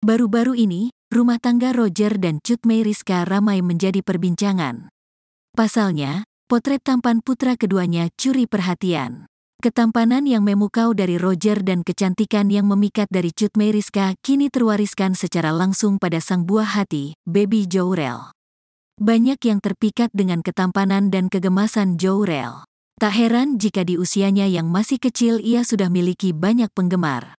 Baru-baru ini, rumah tangga Roger dan Cut Rizka ramai menjadi perbincangan. Pasalnya, potret tampan putra keduanya curi perhatian. Ketampanan yang memukau dari Roger dan kecantikan yang memikat dari Cut Rizka kini terwariskan secara langsung pada sang buah hati, Baby Jourel. Banyak yang terpikat dengan ketampanan dan kegemasan Jourel. Tak heran jika di usianya yang masih kecil ia sudah miliki banyak penggemar.